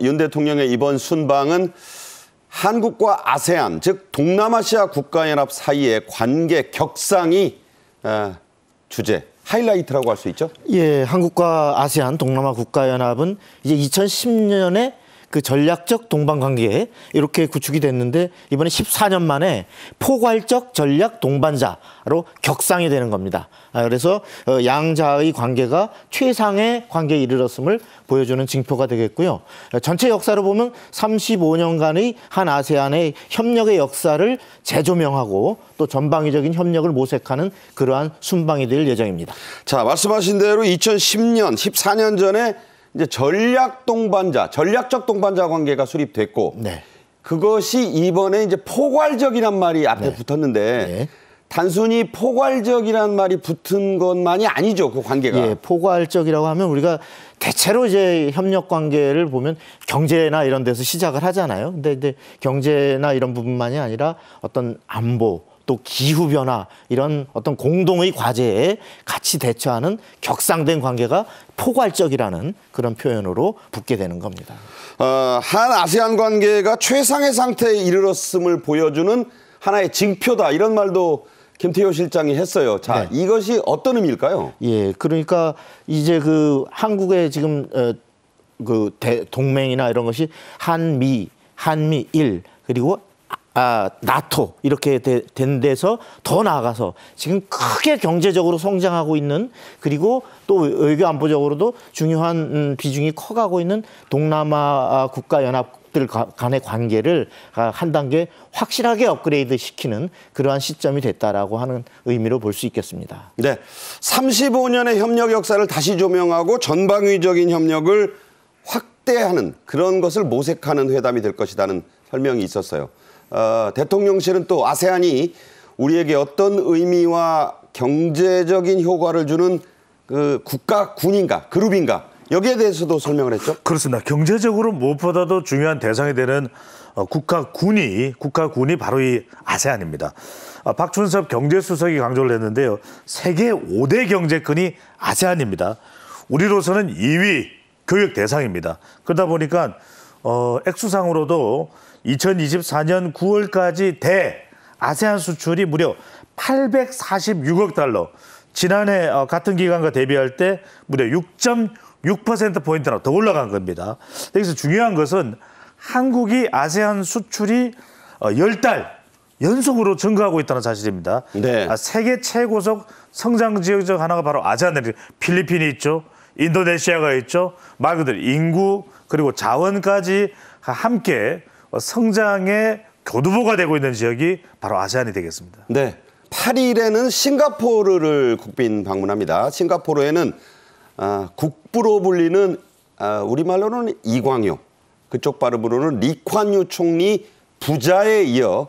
윤 대통령의 이번 순방은 한국과 아세안, 즉 동남아시아 국가연합 사이의 관계 격상이 아, 주제, 하이라이트라고 할 수 있죠? 예, 한국과 아세안 동남아 국가연합은 이제 2010년에 그 전략적 동반관계 이렇게 구축이 됐는데 이번에 14년 만에 포괄적 전략 동반자로 격상이 되는 겁니다. 아, 그래서 어, 양자의 관계가 최상의 관계에 이르렀음을 보여주는 징표가 되겠고요. 어, 전체 역사로 보면 35년간의 한 아세안의 협력의 역사를 재조명하고 또 전방위적인 협력을 모색하는 그러한 순방이 될 예정입니다. 자, 말씀하신 대로 2010년, 14년 전에 이제 전략 동반자, 전략적 동반자 관계가 수립됐고 네. 그것이 이번에 이제 포괄적이란 말이 앞에 네. 붙었는데 네. 단순히 포괄적이란 말이 붙은 것만이 아니죠 그 관계가. 예, 포괄적이라고 하면 우리가 대체로 이제 협력 관계를 보면 경제나 이런 데서 시작을 하잖아요. 근데, 이제 경제나 이런 부분만이 아니라 어떤 안보 또 기후변화 이런 어떤 공동의 과제에 같이 대처하는 격상된 관계가 포괄적이라는 그런 표현으로 붙게 되는 겁니다. 어, 한 아세안 관계가 최상의 상태에 이르렀음을 보여주는 하나의 징표다 이런 말도 김태효 실장이 했어요. 자, 네. 이것이 어떤 의미일까요? 예, 그러니까 이제 그 한국의 지금 어, 그 대, 동맹이나 이런 것이 한미, 한미일 그리고 아, 나토 이렇게 되, 된 데서 더 나아가서 지금 크게 경제적으로 성장하고 있는 그리고 또 외교 안보적으로도 중요한 음, 비중이 커가고 있는 동남아 아, 국가 연합들 간의 관계를 아, 한 단계 확실하게 업그레이드 시키는 그러한 시점이 됐다라고 하는 의미로 볼 수 있겠습니다. 네, 35년의 협력 역사를 다시 조명하고 전방위적인 협력을 확대하는 그런 것을 모색하는 회담이 될 것이라는 설명이 있었어요. 어, 대통령실은 또 아세안이 우리에게 어떤 의미와 경제적인 효과를 주는 그 국가 군인가 그룹인가 여기에 대해서도 설명을 했죠. 그렇습니다. 경제적으로 무엇보다도 중요한 대상이 되는 어, 국가 군이 국가 군이 바로 이 아세안입니다. 어, 박춘섭 경제수석이 강조를 했는데요. 세계 5대 경제권이 아세안입니다. 우리로서는 2위 교육 대상입니다. 그러다 보니까 어, 액수상으로도 2024년 9월까지 대 아세안 수출이 무려 846억 달러. 지난해 어, 같은 기간과 대비할 때 무려 6.6%포인트나 더 올라간 겁니다. 여기서 중요한 것은 한국이 아세안 수출이 10달 어, 연속으로 증가하고 있다는 사실입니다. 네. 아, 세계 최고속 성장 지역 중 하나가 바로 아세안 필리핀이 있죠. 인도네시아가 있죠. 말 그대로 인구 그리고 자원까지 함께 어, 성장의 교두보가 되고 있는 지역이 바로 아세안이 되겠습니다. 네. 8일에는 싱가포르를 국빈 방문합니다. 싱가포르에는 아, 국부로 불리는 아, 우리말로는 이광용, 그쪽 발음으로는 리콴유 총리 부자에 이어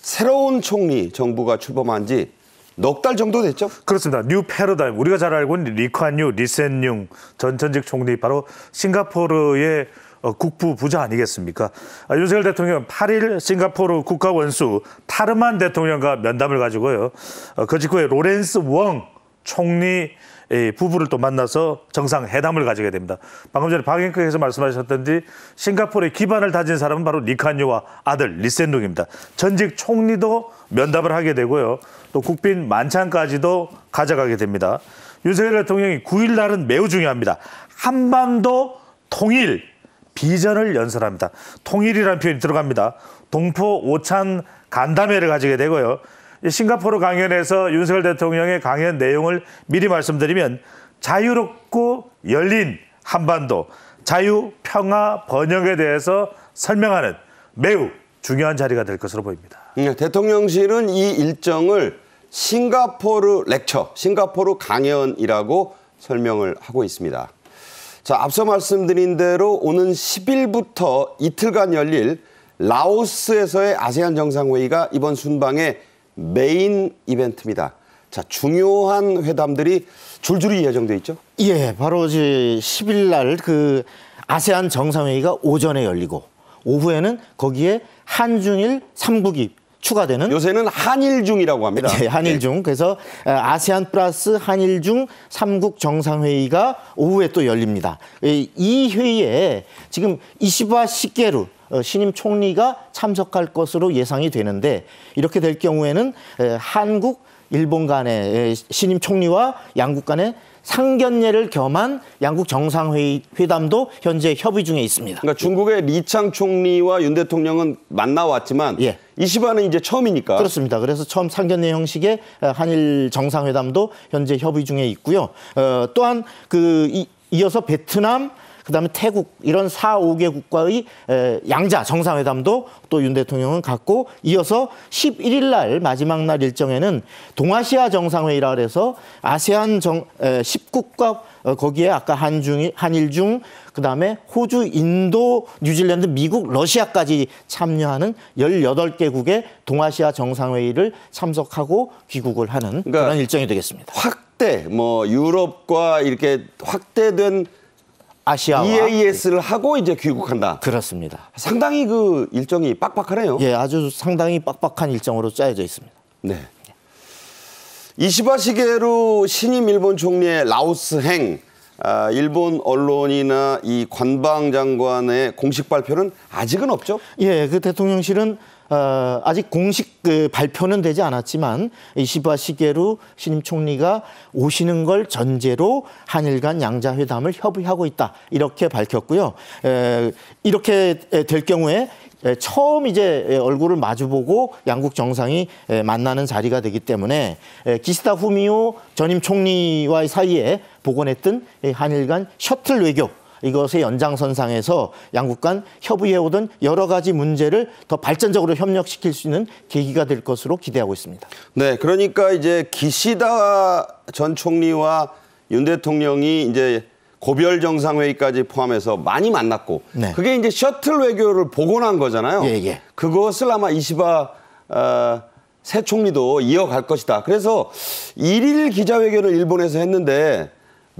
새로운 총리 정부가 출범한 지넉 달 정도 됐죠? 그렇습니다. 뉴 패러다임. 우리가 잘 알고 있는 리콴유, 리센융 전 전직 총리 바로 싱가포르의 어, 국부부자 아니겠습니까? 아, 윤석열 대통령 8일 싱가포르 국가원수 타르만 대통령과 면담을 가지고요. 어, 그 직후에 로렌스 웡 총리 부부를 또 만나서 정상회담을 가지게 됩니다. 방금 전에 박앵크에서 말씀하셨던지 싱가포르의 기반을 다진 사람은 바로 리칸유와 아들 리센룽입니다. 전직 총리도 면담을 하게 되고요. 또 국빈 만찬까지도 가져가게 됩니다. 윤석열 대통령이 9일 날은 매우 중요합니다. 한반도 통일 비전을 연설합니다. 통일이라는 표현이 들어갑니다. 동포 오찬 간담회를 가지게 되고요. 싱가포르 강연에서 윤석열 대통령의 강연 내용을 미리 말씀드리면 자유롭고 열린 한반도, 자유, 평화, 번영에 대해서 설명하는 매우 중요한 자리가 될 것으로 보입니다. 네, 대통령실은 이 일정을 싱가포르 렉처, 싱가포르 강연이라고 설명을 하고 있습니다. 자, 앞서 말씀드린 대로 오는 10일부터 이틀간 열릴 라오스에서의 아세안 정상회의가 이번 순방의 메인 이벤트입니다. 자, 중요한 회담들이 줄줄이 예정돼 있죠? 예, 바로 이제 10일 날그 아세안 정상회의가 오전에 열리고 오후에는 거기에 한중일 삼국이 추가되는 요새는 한일중이라고 합니다. 네, 한일중. 네. 그래서 아세안 플러스 한일중 삼국 정상회의가 오후에 또 열립니다. 이 회의에 지금 이시바 시게루 어, 신임 총리가 참석할 것으로 예상이 되는데 이렇게 될 경우에는 한국 일본 간의 예, 신임 총리와 양국 간의 상견례를 겸한 양국 정상회담도 현재 협의 중에 있습니다. 그러니까 중국의 리창 총리와 윤 대통령은 만나왔지만 예. 이 시간은 이제 처음이니까. 그렇습니다. 그래서 처음 상견례 형식의 어, 한일 정상회담도 현재 협의 중에 있고요. 어, 또한 그 이, 이어서 베트남 그다음에 태국 이런 4, 5개 국가의 양자 정상회담도 또 윤 대통령은 갖고 이어서 11일 날 마지막 날 일정에는 동아시아 정상회의라 그래서 아세안 정 10국과 어, 거기에 아까 한중 한일 중 그다음에 호주, 인도, 뉴질랜드, 미국, 러시아까지 참여하는 18개국의 동아시아 정상회의를 참석하고 귀국을 하는 그러니까 그런 일정이 되겠습니다. 확대 뭐 유럽과 이렇게 확대된 아시아와 EAS를 하고 이제 귀국한다. 그렇습니다. 상당히 그 일정이 빡빡하네요. 예, 아주 상당히 빡빡한 일정으로 짜여져 있습니다. 네. 이시바 시계로 신임 일본 총리의 라오스행 아, 일본 언론이나 이 관방 장관의 공식 발표는 아직은 없죠? 예, 그 대통령실은 어, 아직 공식 그 발표는 되지 않았지만 이시바 시게루 신임 총리가 오시는 걸 전제로 한일 간 양자 회담을 협의하고 있다 이렇게 밝혔고요. 에, 이렇게 될 경우에 처음 이제 얼굴을 마주보고 양국 정상이 만나는 자리가 되기 때문에 기시다 후미오 전임 총리와의 사이에 복원했던 한일 간 셔틀 외교 이것의 연장선상에서 양국 간 협의해 오던 여러 가지 문제를 더 발전적으로 협력시킬 수 있는 계기가 될 것으로 기대하고 있습니다. 네, 그러니까 이제 기시다 전 총리와 윤 대통령이 이제 고별 정상회의까지 포함해서 많이 만났고 네. 그게 이제 셔틀 외교를 복원한 거잖아요. 예, 예. 그것을 아마 이시바 어, 새 총리도 이어갈 것이다. 그래서 일일 기자회견을 일본에서 했는데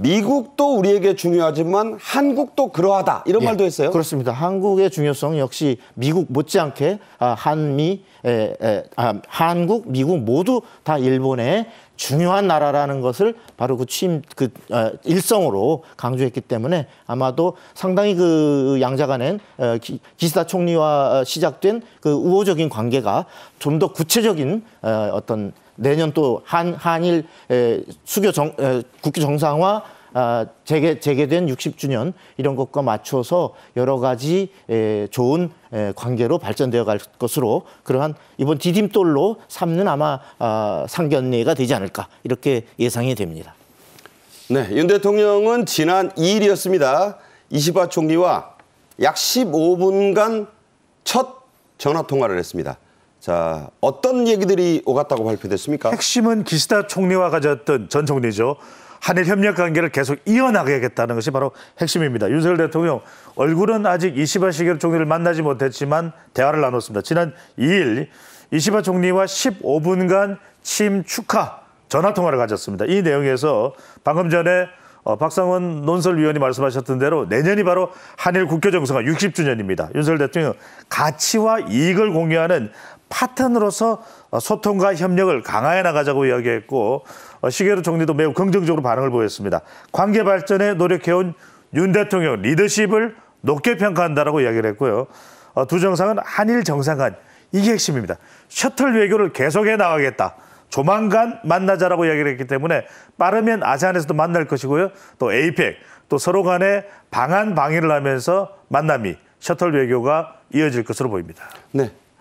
미국도 우리에게 중요하지만 한국도 그러하다 이런 예, 말도 했어요. 그렇습니다. 한국의 중요성 역시 미국 못지않게 아, 한미 에, 에, 아, 한국 미국 모두 다 일본의 중요한 나라라는 것을 바로 그 취임 그 어, 일성으로 강조했기 때문에 아마도 상당히 그 양자가 낸 어, 기시다 총리와 시작된 그 우호적인 관계가 좀 더 구체적인 어, 어떤 내년 또 한, 한일 에, 수교 정, 에, 국기 정상화 아, 재개, 재개된 60주년 이런 것과 맞춰서 여러 가지 에, 좋은 에, 관계로 발전되어 갈 것으로 그러한 이번 디딤돌로 삼는 아마 아, 상견례가 되지 않을까 이렇게 예상이 됩니다. 네, 윤 대통령은 지난 2일이었습니다. 이시바 총리와 약 15분간 첫 전화 통화를 했습니다. 자, 어떤 얘기들이 오갔다고 발표됐습니까? 핵심은 기시다 총리와 가졌던 전 총리죠. 한일 협력 관계를 계속 이어나가겠다는 것이 바로 핵심입니다. 윤석열 대통령 얼굴은 아직 이시바 시겔 총리를 만나지 못했지만 대화를 나눴습니다. 지난 2일 이시바 총리와 15분간 침 축하 전화 통화를 가졌습니다. 이 내용에서 방금 전에 어, 박상원 논설위원이 말씀하셨던 대로 내년이 바로 한일 국교 정상화 60주년입니다. 윤석열 대통령 가치와 이익을 공유하는 파트너로서 소통과 협력을 강화해 나가자고 이야기했고 어, 시계로 총리도 매우 긍정적으로 반응을 보였습니다. 관계 발전에 노력해온 윤 대통령 리더십을 높게 평가한다라고 이야기를 했고요. 어, 두 정상은 한일 정상 간 이게 핵심입니다. 셔틀 외교를 계속해 나가겠다. 조만간 만나자라고 이야기를 했기 때문에 빠르면 아세안에서도 만날 것이고요. 또 에이펙, 또 서로 간에 방한 방해를 하면서 만남이 셔틀 외교가 이어질 것으로 보입니다. 네,